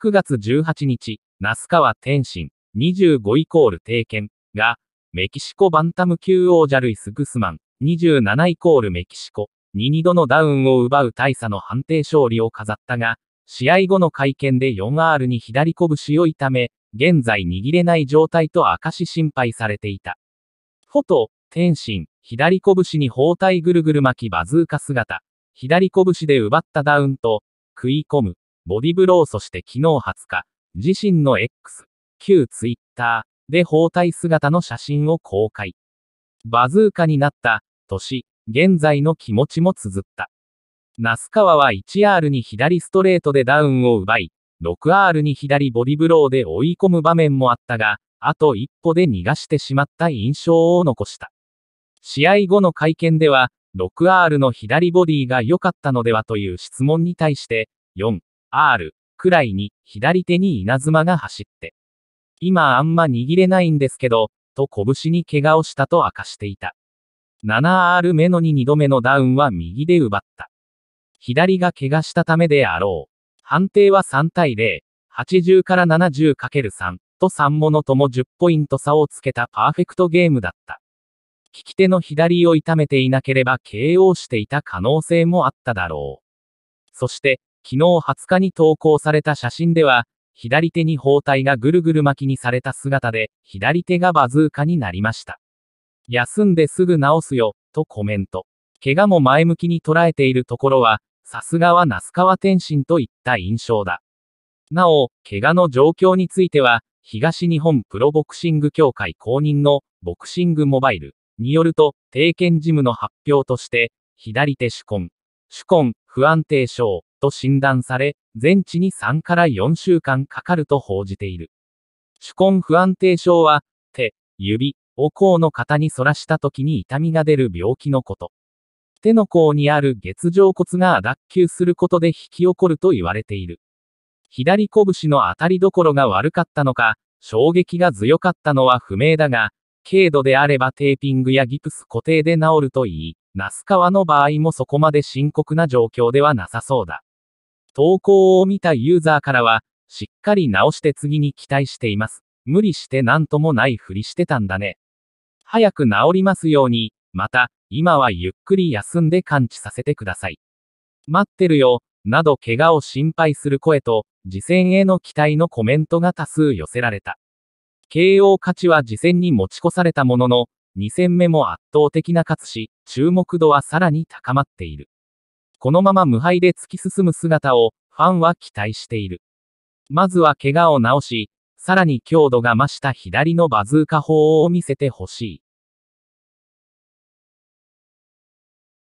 9月18日、那須川天心、25イコール定見が、メキシコバンタム級王者ルイス・グスマン、27イコールメキシコ、に2度のダウンを奪う大差の判定勝利を飾ったが、試合後の会見で 4R に左拳を痛め、現在握れない状態と明かし心配されていた。フォト、天心、左拳に包帯ぐるぐる巻きバズーカ姿、左拳で奪ったダウンと、食い込む、ボディブローそして昨日20日、自身の X、旧 Twitter で包帯姿の写真を公開。バズーカになった、年、現在の気持ちも綴った。那須川は 1R に左ストレートでダウンを奪い、6R に左ボディブローで追い込む場面もあったが、あと一歩で逃がしてしまった印象を残した。試合後の会見では、6R の左ボディが良かったのではという質問に対して、4、R くらいに左手に稲妻が走って。今あんま握れないんですけど、と拳に怪我をしたと明かしていた。7R 目のに2度目のダウンは右で奪った。左が怪我したためであろう。判定は3対0、80から 70×3 と3ものとも10ポイント差をつけたパーフェクトゲームだった。利き手の左を痛めていなければ KO していた可能性もあっただろう。そして、昨日20日に投稿された写真では、左手に包帯がぐるぐる巻きにされた姿で、左手がバズーカになりました。休んですぐ治すよ、とコメント。怪我も前向きに捉えているところは、さすがは那須川天心といった印象だ。なお、怪我の状況については、東日本プロボクシング協会公認のボクシングモバイルによると、定見事務の発表として、左手手根、手根不安定症と診断され、全治に3から4週間かかると報じている。手根不安定症は、手、指、お甲の肩に反らした時に痛みが出る病気のこと。手の甲にある月状骨が脱臼することで引き起こると言われている。左拳の当たりどころが悪かったのか、衝撃が強かったのは不明だが、軽度であればテーピングやギプス固定で治るといい、那須川の場合もそこまで深刻な状況ではなさそうだ。投稿を見たユーザーからは、しっかり直して次に期待しています。無理して何ともないふりしてたんだね。早く治りますように、また、今はゆっくり休んで完治させてください。待ってるよ、など怪我を心配する声と、次戦への期待のコメントが多数寄せられた。KO 勝ちは次戦に持ち越されたものの、2戦目も圧倒的な勝つし、注目度はさらに高まっている。このまま無敗で突き進む姿を、ファンは期待している。まずは怪我を治し、さらに強度が増した左のバズーカ砲を見せてほしい。